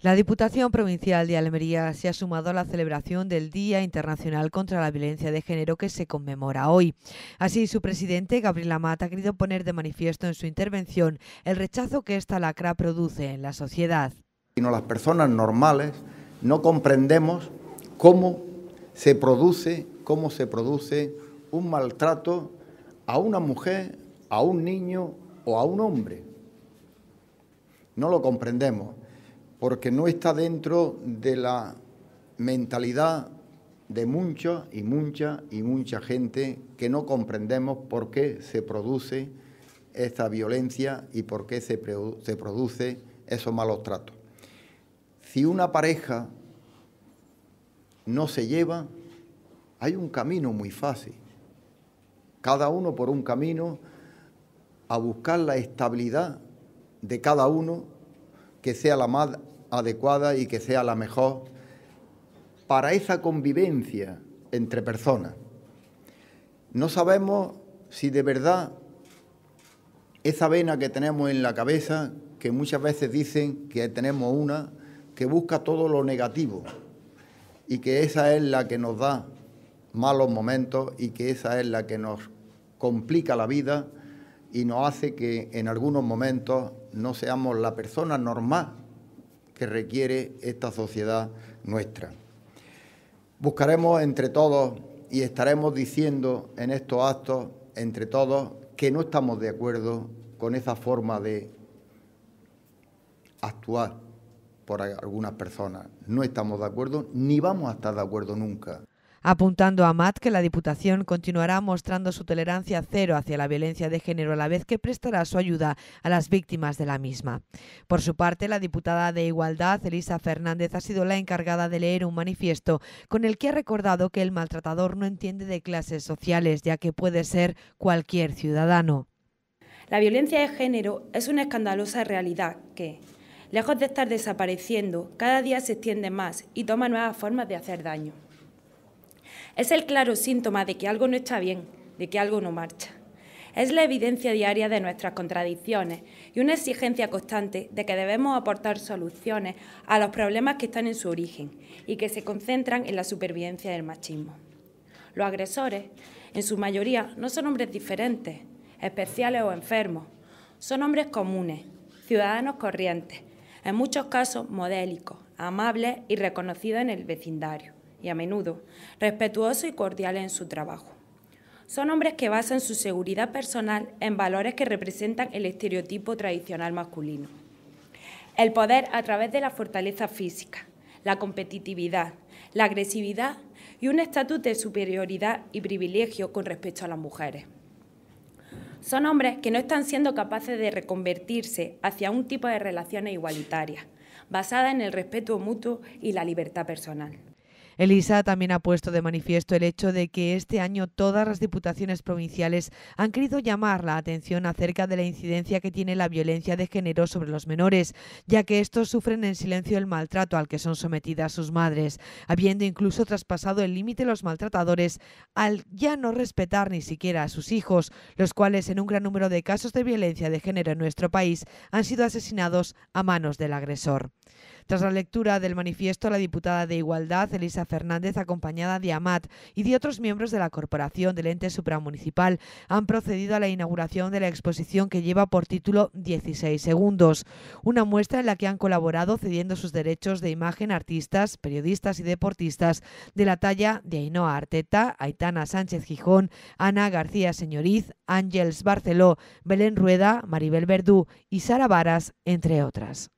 La Diputación Provincial de Almería se ha sumado a la celebración del Día Internacional contra la Violencia de Género que se conmemora hoy. Así, su presidente, Gabriel Mata, ha querido poner de manifiesto en su intervención el rechazo que esta lacra produce en la sociedad. Sino las personas normales no comprendemos cómo se produce, cómo se produce un maltrato a una mujer, a un niño o a un hombre. No lo comprendemos porque no está dentro de la mentalidad de mucha y mucha y mucha gente que no comprendemos por qué se produce esta violencia y por qué se, produce esos malos tratos. Si una pareja no se lleva, hay un camino muy fácil. Cada uno por un camino a buscar la estabilidad de cada uno que sea la más adecuada y que sea la mejor para esa convivencia entre personas. No sabemos si de verdad esa vena que tenemos en la cabeza, que muchas veces dicen que tenemos una, que busca todo lo negativo y que esa es la que nos da malos momentos y que esa es la que nos complica la vida y nos hace que en algunos momentos no seamos la persona normal que requiere esta sociedad nuestra. Buscaremos entre todos y estaremos diciendo en estos actos, entre todos, que no estamos de acuerdo con esa forma de actuar por algunas personas. No estamos de acuerdo ni vamos a estar de acuerdo nunca apuntando a Matt que la Diputación continuará mostrando su tolerancia cero hacia la violencia de género a la vez que prestará su ayuda a las víctimas de la misma. Por su parte, la diputada de Igualdad, Elisa Fernández, ha sido la encargada de leer un manifiesto con el que ha recordado que el maltratador no entiende de clases sociales, ya que puede ser cualquier ciudadano. La violencia de género es una escandalosa realidad que, lejos de estar desapareciendo, cada día se extiende más y toma nuevas formas de hacer daño. Es el claro síntoma de que algo no está bien, de que algo no marcha. Es la evidencia diaria de nuestras contradicciones y una exigencia constante de que debemos aportar soluciones a los problemas que están en su origen y que se concentran en la supervivencia del machismo. Los agresores, en su mayoría, no son hombres diferentes, especiales o enfermos. Son hombres comunes, ciudadanos corrientes, en muchos casos modélicos, amables y reconocidos en el vecindario y a menudo respetuoso y cordial en su trabajo. Son hombres que basan su seguridad personal en valores que representan el estereotipo tradicional masculino. El poder a través de la fortaleza física, la competitividad, la agresividad y un estatus de superioridad y privilegio con respecto a las mujeres. Son hombres que no están siendo capaces de reconvertirse hacia un tipo de relaciones igualitarias, basada en el respeto mutuo y la libertad personal. Elisa también ha puesto de manifiesto el hecho de que este año todas las diputaciones provinciales han querido llamar la atención acerca de la incidencia que tiene la violencia de género sobre los menores, ya que estos sufren en silencio el maltrato al que son sometidas sus madres, habiendo incluso traspasado el límite los maltratadores al ya no respetar ni siquiera a sus hijos, los cuales en un gran número de casos de violencia de género en nuestro país han sido asesinados a manos del agresor. Tras la lectura del manifiesto, la diputada de Igualdad, Elisa Fernández, acompañada de AMAT y de otros miembros de la corporación del ente supramunicipal, han procedido a la inauguración de la exposición que lleva por título 16 segundos, una muestra en la que han colaborado cediendo sus derechos de imagen artistas, periodistas y deportistas de la talla de Ainhoa Arteta, Aitana Sánchez Gijón, Ana García Señoriz, Ángels Barceló, Belén Rueda, Maribel Verdú y Sara Varas, entre otras.